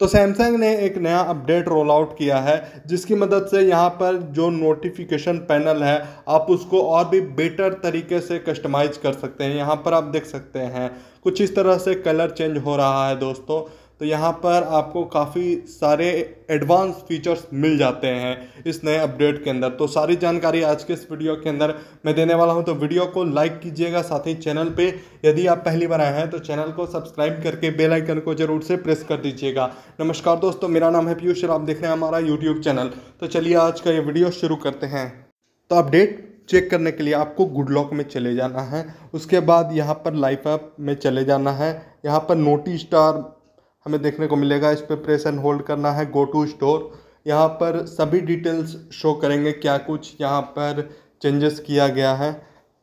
तो सैमसंग ने एक नया अपडेट रोल आउट किया है जिसकी मदद से यहाँ पर जो नोटिफिकेशन पैनल है आप उसको और भी बेटर तरीके से कस्टमाइज कर सकते हैं यहाँ पर आप देख सकते हैं कुछ इस तरह से कलर चेंज हो रहा है दोस्तों तो यहाँ पर आपको काफ़ी सारे एडवांस फीचर्स मिल जाते हैं इस नए अपडेट के अंदर तो सारी जानकारी आज के इस वीडियो के अंदर मैं देने वाला हूँ तो वीडियो को लाइक कीजिएगा साथ ही चैनल पे यदि आप पहली बार आए हैं तो चैनल को सब्सक्राइब करके बेल आइकन को जरूर से प्रेस कर दीजिएगा नमस्कार दोस्तों मेरा नाम है पीयूष और आप देख रहे हैं हमारा यूट्यूब चैनल तो चलिए आज का ये वीडियो शुरू करते हैं तो अपडेट चेक करने के लिए आपको गुड लॉक में चले जाना है उसके बाद यहाँ पर लाइफ ऐप में चले जाना है यहाँ पर नोटी स्टार हमें देखने को मिलेगा इस पर प्रेस एंड होल्ड करना है गो टू स्टोर यहाँ पर सभी डिटेल्स शो करेंगे क्या कुछ यहाँ पर चेंजेस किया गया है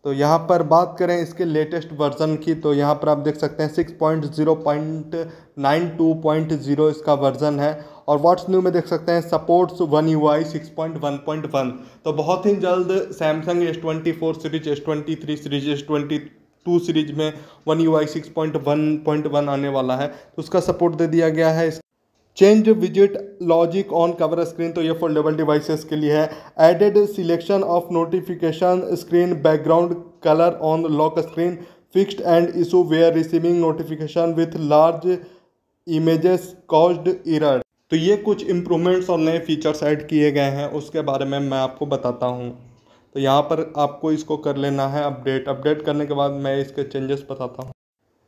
तो यहाँ पर बात करें इसके लेटेस्ट वर्ज़न की तो यहाँ पर आप देख सकते हैं six point zero point nine two point zero इसका वर्ज़न है और व्हाट्स न्यू में देख सकते हैं supports one U I six point one point one तो बहुत ही जल्द Samsung S twenty four series S twenty three series S twenty two series में one U I six point one point one आने वाला है तो उसका सपोर्ट दे दिया गया है change visit logic on cover screen तो ये फोल्डेबल डिवाइसेस के लिए है added selection of notification screen background colour on lock screen fixed and issue where receiving notification with large images caused error तो ये कुछ इम्प्रूवमेंट्स और नए फीचर्स ऐड किए गए हैं उसके बारे में मैं आपको बताता हूँ तो यहाँ पर आपको इसको कर लेना है अपडेट अपडेट करने के बाद मैं इसके चेंजेस बताता हूँ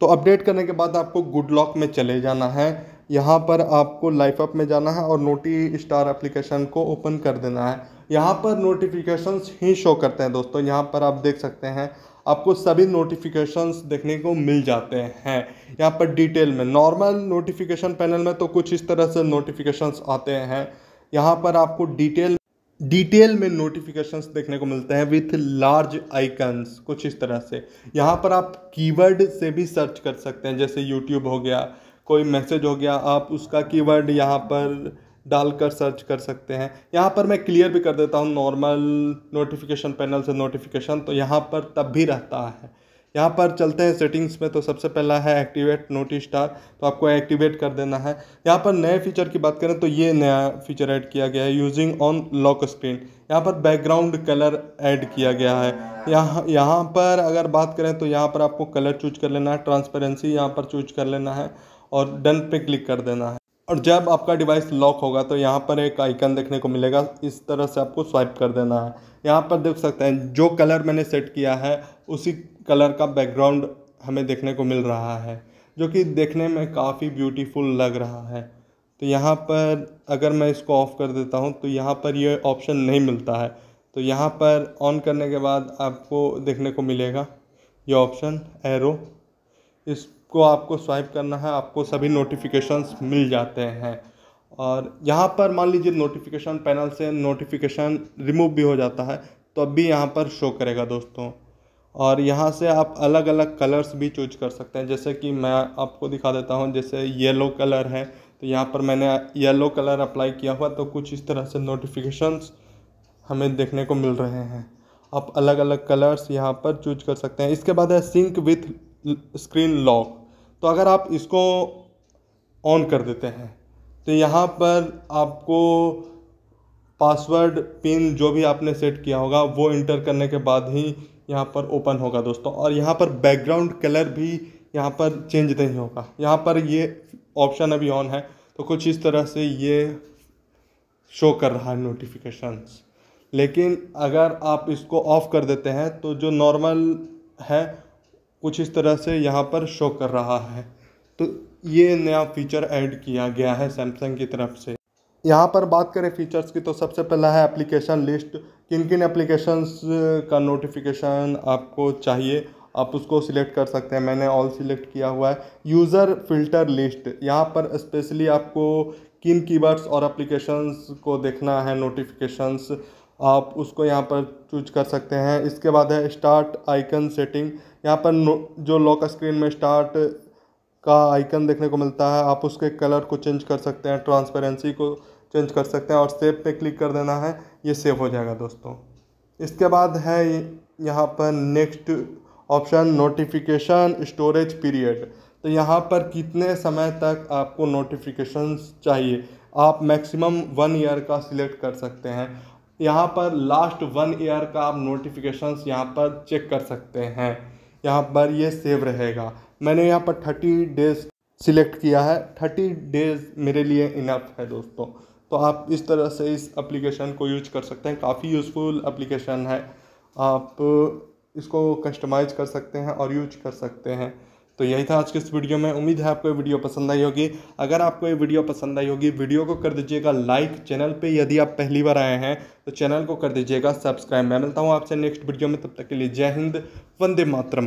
तो अपडेट करने के बाद आपको गुड लॉक में चले जाना है यहाँ पर आपको लाइफ अप में जाना है और नोटी स्टार एप्लीकेशन को ओपन कर देना है यहाँ पर नोटिफिकेशंस ही शो करते हैं दोस्तों यहाँ पर आप देख सकते हैं आपको सभी नोटिफिकेशंस देखने को मिल जाते हैं यहाँ पर डिटेल में नॉर्मल नोटिफिकेशन पैनल में तो कुछ इस तरह से नोटिफिकेशंस आते हैं यहाँ पर आपको डिटेल डिटेल में नोटिफिकेशंस देखने को मिलते हैं विथ लार्ज आइकन्स कुछ इस तरह से यहाँ पर आप कीवर्ड से भी सर्च कर सकते हैं जैसे यूट्यूब हो गया कोई मैसेज हो गया आप उसका कीवर्ड यहाँ पर डालकर सर्च कर सकते हैं यहाँ पर मैं क्लियर भी कर देता हूँ नॉर्मल नोटिफिकेशन पैनल से नोटिफिकेशन तो यहाँ पर तब भी रहता है यहाँ पर चलते हैं सेटिंग्स में तो सबसे पहला है एक्टिवेट नोटिस स्टार तो आपको एक्टिवेट कर देना है यहाँ पर नए फीचर की बात करें तो ये नया फीचर ऐड किया गया है यूजिंग ऑन लॉक स्क्रीन यहाँ पर बैकग्राउंड कलर ऐड किया गया है यहाँ यहाँ पर अगर बात करें तो यहाँ पर आपको कलर चूज कर लेना है ट्रांसपेरेंसी यहाँ पर चूज कर लेना है और डन पे क्लिक कर देना है और जब आपका डिवाइस लॉक होगा तो यहाँ पर एक आइकन देखने को मिलेगा इस तरह से आपको स्वाइप कर देना है यहाँ पर देख सकते हैं जो कलर मैंने सेट किया है उसी कलर का बैकग्राउंड हमें देखने को मिल रहा है जो कि देखने में काफ़ी ब्यूटीफुल लग रहा है तो यहाँ पर अगर मैं इसको ऑफ़ कर देता हूँ तो यहाँ पर यह ऑप्शन नहीं मिलता है तो यहाँ पर ऑन करने के बाद आपको देखने को मिलेगा ये ऑप्शन एरो इसको आपको स्वाइप करना है आपको सभी नोटिफिकेशंस मिल जाते हैं और यहाँ पर मान लीजिए नोटिफिकेशन पैनल से नोटिफिकेशन रिमूव भी हो जाता है तो अब भी यहाँ पर शो करेगा दोस्तों और यहाँ से आप अलग अलग कलर्स भी चूज कर सकते हैं जैसे कि मैं आपको दिखा देता हूँ जैसे येलो कलर है तो यहाँ पर मैंने येलो कलर अप्लाई किया हुआ तो कुछ इस तरह से नोटिफिकेशंस हमें देखने को मिल रहे हैं आप अलग अलग कलर्स यहाँ पर चूज कर सकते हैं इसके बाद है सिंक विथ स्क्रीन लॉक तो अगर आप इसको ऑन कर देते हैं तो यहाँ पर आपको पासवर्ड पिन जो भी आपने सेट किया होगा वो इंटर करने के बाद ही यहाँ पर ओपन होगा दोस्तों और यहाँ पर बैकग्राउंड कलर भी यहाँ पर चेंज नहीं होगा यहाँ पर ये ऑप्शन अभी ऑन है तो कुछ इस तरह से ये शो कर रहा है नोटिफिकेशंस लेकिन अगर आप इसको ऑफ़ कर देते हैं तो जो नॉर्मल है कुछ इस तरह से यहाँ पर शो कर रहा है तो ये नया फीचर ऐड किया गया है सैमसंग की तरफ से यहाँ पर बात करें फीचर्स की तो सबसे पहला है एप्लीकेशन लिस्ट किन किन एप्लीकेशंस का नोटिफिकेशन आपको चाहिए आप उसको सिलेक्ट कर सकते हैं मैंने ऑल सिलेक्ट किया हुआ है यूज़र फिल्टर लिस्ट यहाँ पर स्पेशली आपको किन कीवर्ड्स और एप्लीकेशंस को देखना है नोटिफिकेशंस आप उसको यहाँ पर चूज कर सकते हैं इसके बाद है स्टार्ट आइकन सेटिंग यहाँ पर जो लॉक स्क्रीन में स्टार्ट का आइकन देखने को मिलता है आप उसके कलर को चेंज कर सकते हैं ट्रांसपेरेंसी को चेंज कर सकते हैं और सेव पे क्लिक कर देना है ये सेव हो जाएगा दोस्तों इसके बाद है यहाँ पर next option notification storage period तो यहाँ पर कितने समय तक आपको नोटिफिकेशन चाहिए आप मैक्सिमम वन ईयर का सिलेक्ट कर सकते हैं यहाँ पर लास्ट वन ईयर का आप नोटिफिकेशंस यहाँ पर चेक कर सकते हैं यहाँ पर ये सेव रहेगा मैंने यहाँ पर थर्टी डेज सिलेक्ट किया है थर्टी डेज मेरे लिए इनफ है दोस्तों तो आप इस तरह से इस एप्लीकेशन को यूज कर सकते हैं काफ़ी यूज़फुल एप्लीकेशन है आप इसको कस्टमाइज कर सकते हैं और यूज कर सकते हैं तो यही था आज के इस वीडियो में उम्मीद है आपको ये वीडियो पसंद आई होगी अगर आपको ये वीडियो पसंद आई होगी वीडियो को कर दीजिएगा लाइक चैनल पे यदि आप पहली बार आए हैं तो चैनल को कर दीजिएगा सब्सक्राइब मैं मिलता हूँ आपसे नेक्स्ट वीडियो में तब तक के लिए जय हिंद वंदे मातरम